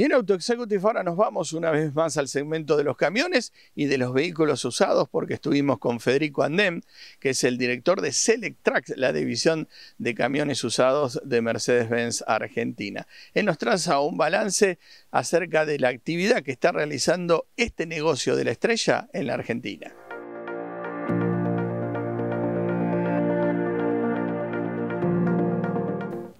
Y en Auto ahora nos vamos una vez más al segmento de los camiones y de los vehículos usados porque estuvimos con Federico Andem, que es el director de Select la división de camiones usados de Mercedes-Benz Argentina. Él nos traza un balance acerca de la actividad que está realizando este negocio de la estrella en la Argentina.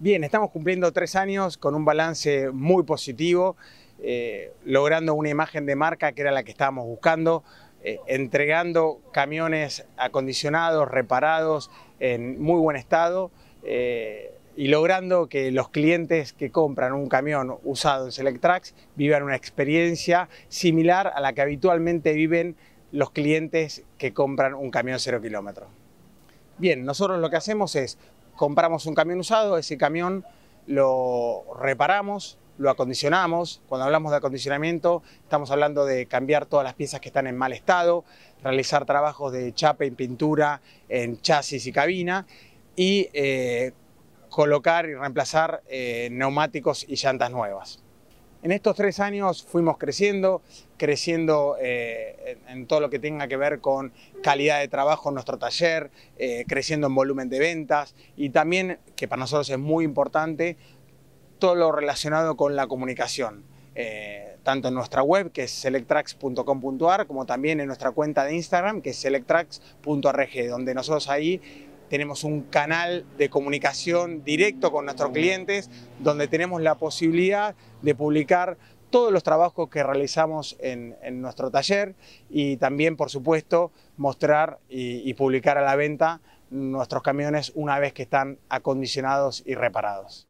Bien, estamos cumpliendo tres años con un balance muy positivo, eh, logrando una imagen de marca que era la que estábamos buscando, eh, entregando camiones acondicionados, reparados, en muy buen estado. Eh, y logrando que los clientes que compran un camión usado en Selectrax vivan una experiencia similar a la que habitualmente viven los clientes que compran un camión cero kilómetro. Bien, nosotros lo que hacemos es compramos un camión usado, ese camión lo reparamos, lo acondicionamos. Cuando hablamos de acondicionamiento, estamos hablando de cambiar todas las piezas que están en mal estado, realizar trabajos de chape y pintura en chasis y cabina y eh, colocar y reemplazar eh, neumáticos y llantas nuevas. En estos tres años fuimos creciendo, creciendo eh, en todo lo que tenga que ver con calidad de trabajo en nuestro taller, eh, creciendo en volumen de ventas y también, que para nosotros es muy importante, todo lo relacionado con la comunicación. Eh, tanto en nuestra web, que es selectrax.com.ar, como también en nuestra cuenta de Instagram, que es selectrax.rg, donde nosotros ahí tenemos un canal de comunicación directo con nuestros clientes, donde tenemos la posibilidad de publicar todos los trabajos que realizamos en, nuestro taller y también, por supuesto, mostrar y publicar a la venta nuestros camiones una vez que están acondicionados y reparados.